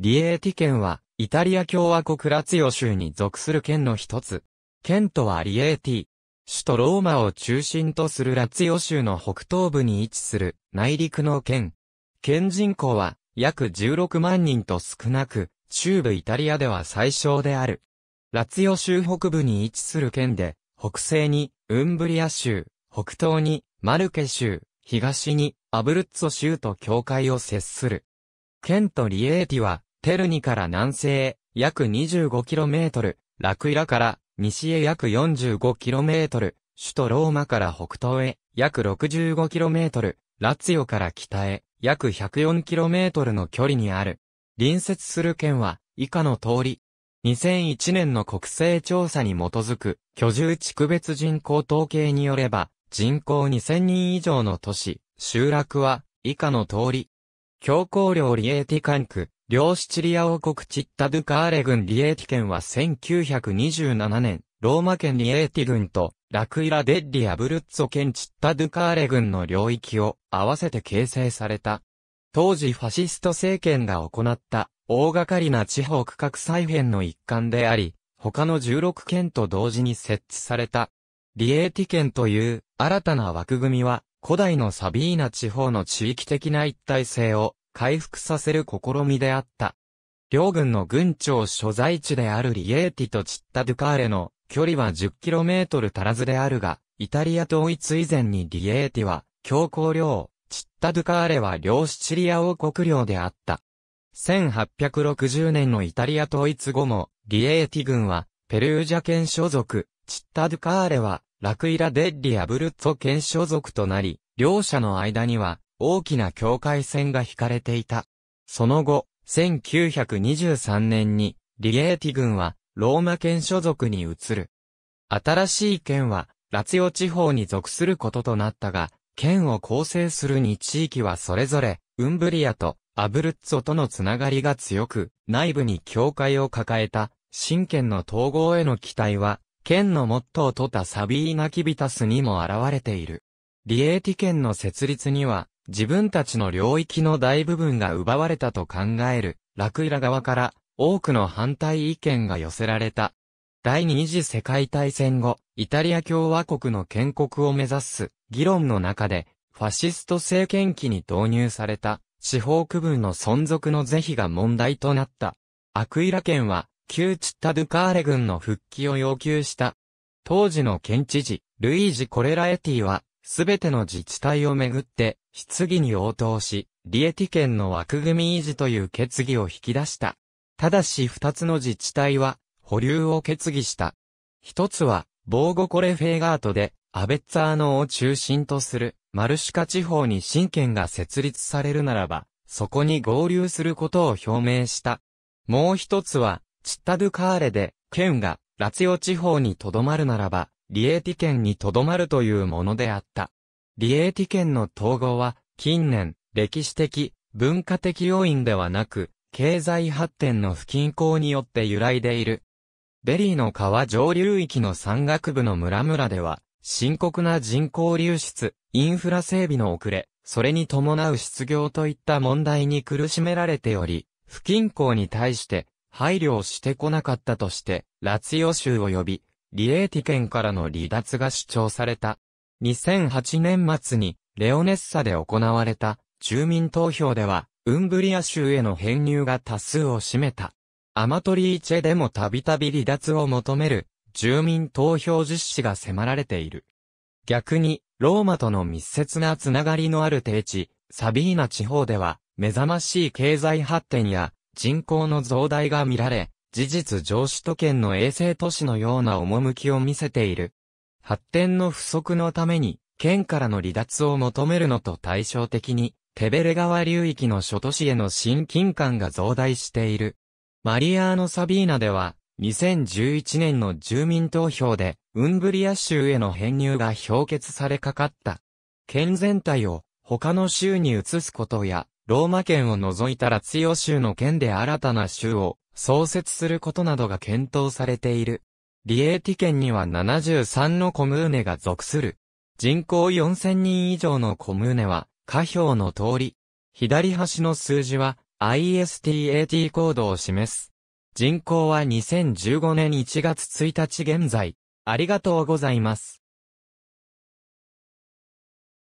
リエーティ県は、イタリア共和国ラツィオ州に属する県の一つ。県とはリエーティ。首都ローマを中心とするラツィオ州の北東部に位置する内陸の県。県人口は約16万人と少なく、中部イタリアでは最小である。ラツィオ州北部に位置する県で、北西にウンブリア州、北東にマルケ州、東にアブルッツォ州と境界を接する。県とリエーティはテルニから南西へ約 25km、ラクイラから西へ約 45km、首都ローマから北東へ約 65km、ラツヨから北へ約 104km の距離にある。隣接する県は以下の通り。2001年の国勢調査に基づく居住地区別人口統計によれば人口2000人以上の都市、集落は以下の通り。強行量リエーティ管区、両シチリア王国チッタ・ドゥ・カーレ郡リエーティ県は1927年、ローマ県リエーティ郡とラクイラ・デッリア・ブルッツォ県チッタ・ドゥ・カーレ郡の領域を合わせて形成された。当時ファシスト政権が行った大掛かりな地方区画再編の一環であり、他の16県と同時に設置された。リエーティ県という新たな枠組みは古代のサビーナ地方の地域的な一体性を回復させる試みであった。両軍の軍長所在地であるリエーティとチッタ・ドゥカーレの距離は 10km 足らずであるが、イタリア統一以前にリエーティは強硬領、チッタ・ドゥカーレは領シチリア王国領であった。1860年のイタリア統一後も、リエーティ軍は、ペルージャ県所属、チッタ・ドゥカーレは、ラクイラ・デッリ・アブルッツォ県所属となり、両者の間には、大きな境界線が引かれていた。その後、1923年に、リエーティ軍は、ローマ県所属に移る。新しい県は、ラツヨ地方に属することとなったが、県を構成する2地域はそれぞれ、ウンブリアとアブルッツォとのつながりが強く、内部に境界を抱えた、新県の統合への期待は、県のモットーとたサビーナキビタスにも現れている。リエーティ県の設立には、自分たちの領域の大部分が奪われたと考える、ラクイラ側から多くの反対意見が寄せられた。第二次世界大戦後、イタリア共和国の建国を目指す議論の中で、ファシスト政権期に導入された地方区分の存続の是非が問題となった。アクイラ県は、旧チッタ・ドゥカーレ軍の復帰を要求した。当時の県知事、ルイージ・コレラエティは、すべての自治体をめぐって、質疑に応答し、リエティ県の枠組み維持という決議を引き出した。ただし二つの自治体は、保留を決議した。一つは、ボーゴコレフェーガートで、アベッツァーノを中心とする、マルシカ地方に新県が設立されるならば、そこに合流することを表明した。もう一つは、チッタドゥカーレで、県が、ラツヨオ地方にとどまるならば、リエーティ県にとどまるというものであった。リエーティ県の統合は、近年、歴史的、文化的要因ではなく、経済発展の不均衡によって揺らいでいる。ベリーの川上流域の山岳部の村々では、深刻な人口流出、インフラ整備の遅れ、それに伴う失業といった問題に苦しめられており、不均衡に対して配慮をしてこなかったとして、ラツヨ州を呼びリエーティ県からの離脱が主張された。2008年末に、レオネッサで行われた、住民投票では、ウンブリア州への編入が多数を占めた。アマトリーチェでもたびたび離脱を求める、住民投票実施が迫られている。逆に、ローマとの密接なつながりのある低地、サビーナ地方では、目覚ましい経済発展や人口の増大が見られ、事実上首都圏の衛星都市のような趣を見せている。発展の不足のために、県からの離脱を求めるのと対照的に、テベレ川流域の諸都市への親近感が増大している。マリアーノ・サビーナでは、2011年の住民投票で、ウンブリア州への編入が評決されかかった。県全体を他の州に移すことや、ローマ県を除いたラツィ州の県で新たな州を創設することなどが検討されている。リエーティ県には73のコムーネが属する。人口4000人以上のコムーネは、下表の通り。左端の数字は ISTAT コードを示す。人口は2015年1月1日現在。ありがとうございます。